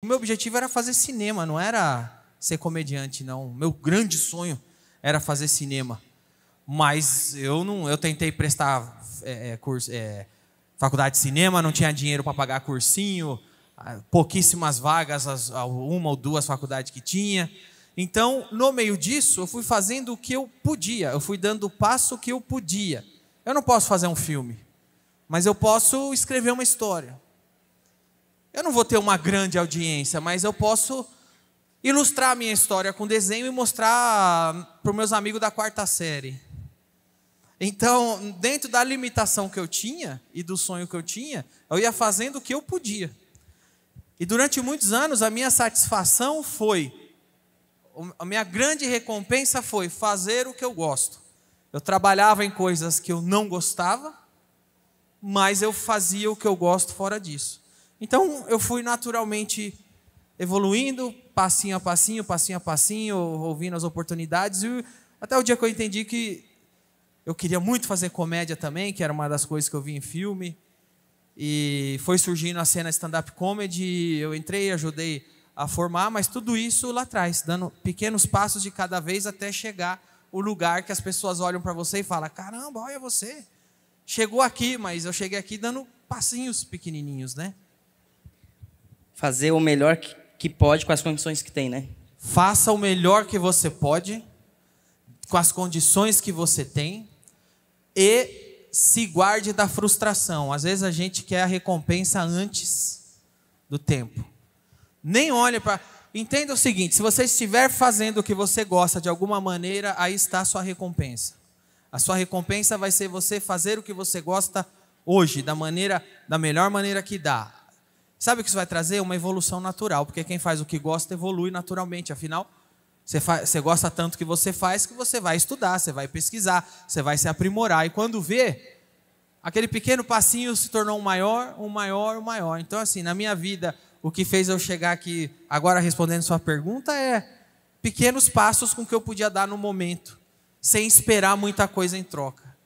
O meu objetivo era fazer cinema, não era ser comediante, não. Meu grande sonho era fazer cinema. Mas eu não, eu tentei prestar é, é curso, é, faculdade de cinema, não tinha dinheiro para pagar cursinho, ah, pouquíssimas vagas, as, uma ou duas faculdades que tinha. Então, no meio disso, eu fui fazendo o que eu podia, eu fui dando o passo que eu podia. Eu não posso fazer um filme, mas eu posso escrever uma história. Eu não vou ter uma grande audiência, mas eu posso ilustrar a minha história com desenho e mostrar para os meus amigos da quarta série. Então, dentro da limitação que eu tinha e do sonho que eu tinha, eu ia fazendo o que eu podia. E durante muitos anos, a minha satisfação foi, a minha grande recompensa foi fazer o que eu gosto. Eu trabalhava em coisas que eu não gostava, mas eu fazia o que eu gosto fora disso. Então eu fui naturalmente evoluindo, passinho a passinho, passinho a passinho, ouvindo as oportunidades, e até o dia que eu entendi que eu queria muito fazer comédia também, que era uma das coisas que eu vi em filme. E foi surgindo a cena stand-up comedy, eu entrei, ajudei a formar, mas tudo isso lá atrás, dando pequenos passos de cada vez até chegar o lugar que as pessoas olham para você e falam: caramba, olha você. Chegou aqui, mas eu cheguei aqui dando passinhos pequenininhos, né? fazer o melhor que pode com as condições que tem, né? Faça o melhor que você pode com as condições que você tem e se guarde da frustração. Às vezes a gente quer a recompensa antes do tempo. Nem olhe para. Entenda o seguinte: se você estiver fazendo o que você gosta de alguma maneira, aí está a sua recompensa. A sua recompensa vai ser você fazer o que você gosta hoje, da maneira, da melhor maneira que dá. Sabe o que isso vai trazer? Uma evolução natural, porque quem faz o que gosta evolui naturalmente. Afinal, você, faz, você gosta tanto que você faz que você vai estudar, você vai pesquisar, você vai se aprimorar. E quando vê, aquele pequeno passinho se tornou um maior, um maior, um maior. Então, assim, na minha vida, o que fez eu chegar aqui agora respondendo sua pergunta é pequenos passos com que eu podia dar no momento, sem esperar muita coisa em troca.